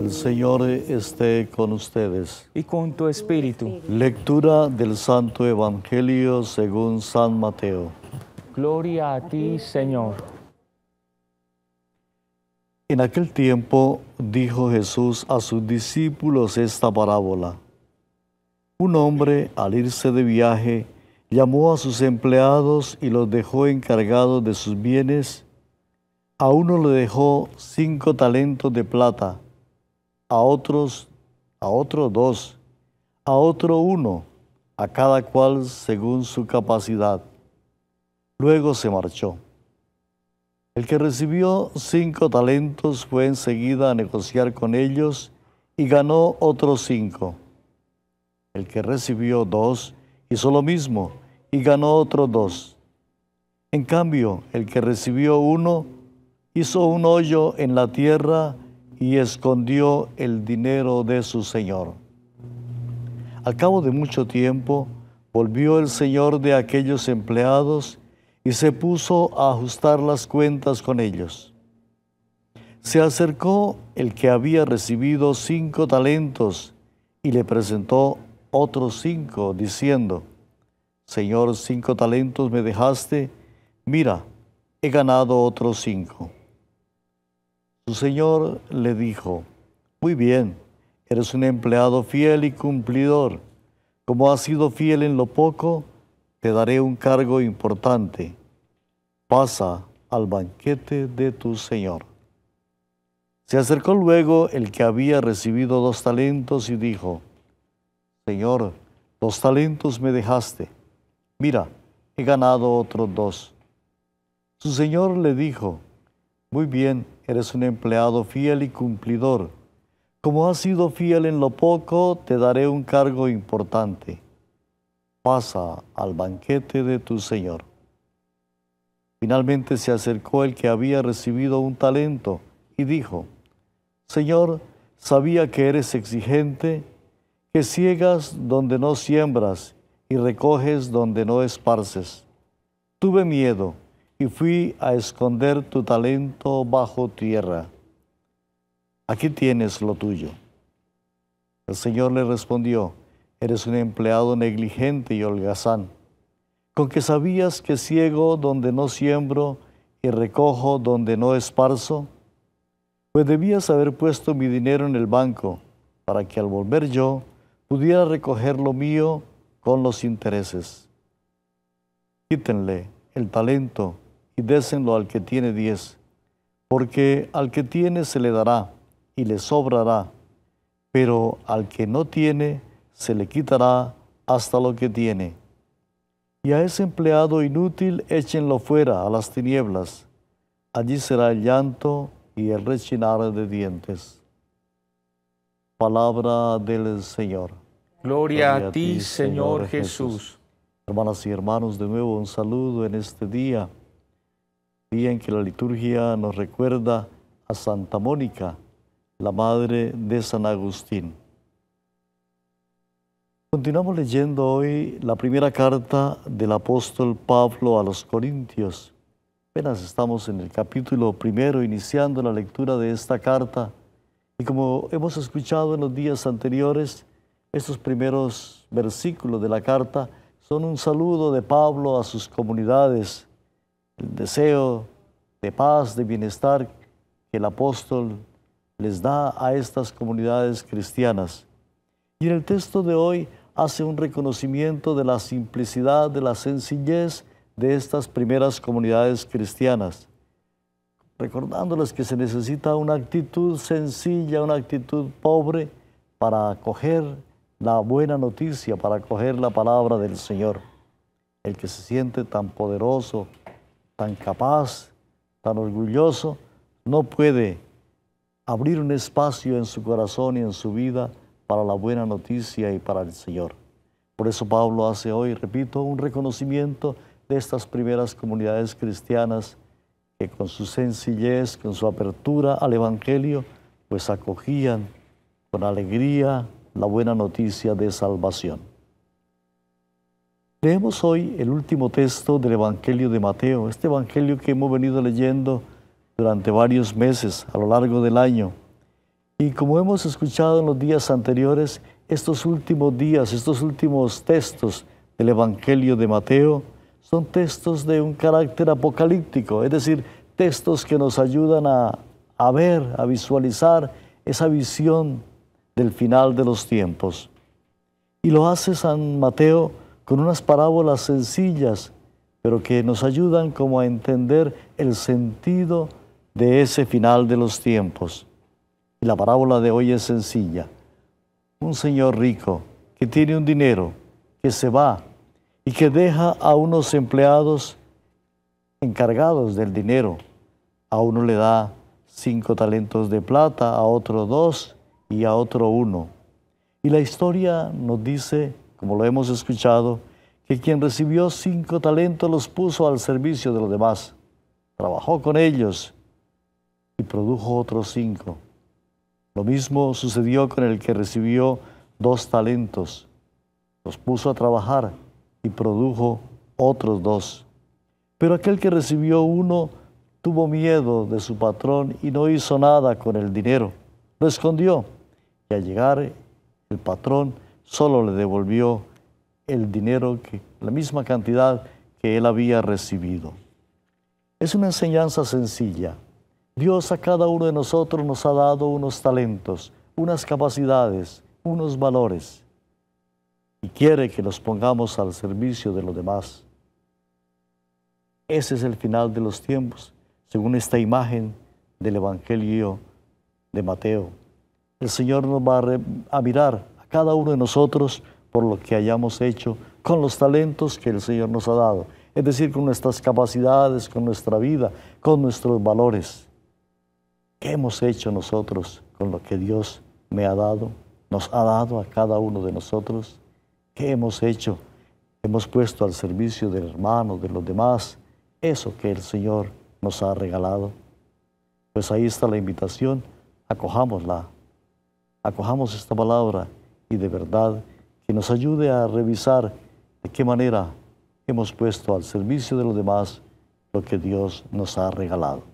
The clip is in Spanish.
El Señor esté con ustedes. Y con tu espíritu. Lectura del Santo Evangelio según San Mateo. Gloria a ti, Señor. En aquel tiempo dijo Jesús a sus discípulos esta parábola. Un hombre, al irse de viaje, llamó a sus empleados y los dejó encargados de sus bienes. A uno le dejó cinco talentos de plata a otros, a otro dos, a otro uno, a cada cual según su capacidad. Luego se marchó. El que recibió cinco talentos fue enseguida a negociar con ellos y ganó otros cinco. El que recibió dos hizo lo mismo y ganó otros dos. En cambio, el que recibió uno hizo un hoyo en la tierra y escondió el dinero de su señor. Al cabo de mucho tiempo, volvió el señor de aquellos empleados y se puso a ajustar las cuentas con ellos. Se acercó el que había recibido cinco talentos y le presentó otros cinco, diciendo, Señor, cinco talentos me dejaste, mira, he ganado otros cinco. Su señor le dijo, muy bien, eres un empleado fiel y cumplidor. Como has sido fiel en lo poco, te daré un cargo importante. Pasa al banquete de tu señor. Se acercó luego el que había recibido dos talentos y dijo, Señor, dos talentos me dejaste. Mira, he ganado otros dos. Su señor le dijo, muy bien, eres un empleado fiel y cumplidor. Como has sido fiel en lo poco, te daré un cargo importante. Pasa al banquete de tu Señor. Finalmente se acercó el que había recibido un talento y dijo, Señor, sabía que eres exigente, que ciegas donde no siembras y recoges donde no esparces. Tuve miedo y fui a esconder tu talento bajo tierra. Aquí tienes lo tuyo. El Señor le respondió, eres un empleado negligente y holgazán, con que sabías que ciego donde no siembro y recojo donde no esparzo, pues debías haber puesto mi dinero en el banco para que al volver yo pudiera recoger lo mío con los intereses. Quítenle el talento y désenlo al que tiene diez, porque al que tiene se le dará y le sobrará, pero al que no tiene se le quitará hasta lo que tiene. Y a ese empleado inútil échenlo fuera a las tinieblas, allí será el llanto y el rechinar de dientes. Palabra del Señor. Gloria, a, ti, Señor, Jesús. Jesús. Hermanas y hermanos, de nuevo un saludo en este día día en que la liturgia nos recuerda a Santa Mónica, la madre de San Agustín. Continuamos leyendo hoy la primera carta del apóstol Pablo a los Corintios. Apenas estamos en el capítulo primero, iniciando la lectura de esta carta. Y como hemos escuchado en los días anteriores, estos primeros versículos de la carta son un saludo de Pablo a sus comunidades el deseo de paz, de bienestar que el apóstol les da a estas comunidades cristianas. Y en el texto de hoy hace un reconocimiento de la simplicidad, de la sencillez de estas primeras comunidades cristianas, recordándoles que se necesita una actitud sencilla, una actitud pobre para acoger la buena noticia, para acoger la palabra del Señor. El que se siente tan poderoso, tan capaz, tan orgulloso, no puede abrir un espacio en su corazón y en su vida para la buena noticia y para el Señor. Por eso Pablo hace hoy, repito, un reconocimiento de estas primeras comunidades cristianas que con su sencillez, con su apertura al Evangelio, pues acogían con alegría la buena noticia de salvación. Leemos hoy el último texto del Evangelio de Mateo, este Evangelio que hemos venido leyendo durante varios meses a lo largo del año. Y como hemos escuchado en los días anteriores, estos últimos días, estos últimos textos del Evangelio de Mateo son textos de un carácter apocalíptico, es decir, textos que nos ayudan a, ver, a visualizar esa visión del final de los tiempos. Y lo hace San Mateo con unas parábolas sencillas, pero que nos ayudan como a entender el sentido de ese final de los tiempos. Y la parábola de hoy es sencilla. Un señor rico que tiene un dinero, que se va y que deja a unos empleados encargados del dinero. A uno le da cinco talentos de plata, a otro dos y a otro uno. Y la historia nos dice como lo hemos escuchado, que quien recibió cinco talentos los puso al servicio de los demás, trabajó con ellos y produjo otros cinco. Lo mismo sucedió con el que recibió dos talentos, los puso a trabajar y produjo otros dos. Pero aquel que recibió uno tuvo miedo de su patrón y no hizo nada con el dinero, lo escondió y al llegar el patrón solo le devolvió el dinero, que, la misma cantidad que él había recibido. Es una enseñanza sencilla. Dios a cada uno de nosotros nos ha dado unos talentos, unas capacidades, unos valores y quiere que los pongamos al servicio de los demás. Ese es el final de los tiempos, según esta imagen del Evangelio de Mateo. El Señor nos va a, mirar cada uno de nosotros por lo que hayamos hecho con los talentos que el Señor nos ha dado, es decir, con nuestras capacidades, con nuestra vida, con nuestros valores. ¿Qué hemos hecho nosotros con lo que Dios me ha dado, nos ha dado a cada uno de nosotros? ¿Qué hemos hecho? Hemos puesto al servicio del hermano, de los demás, eso que el Señor nos ha regalado. Pues ahí está la invitación, acojámosla, acojamos esta palabra y de verdad que nos ayude a revisar de qué manera hemos puesto al servicio de los demás lo que Dios nos ha regalado.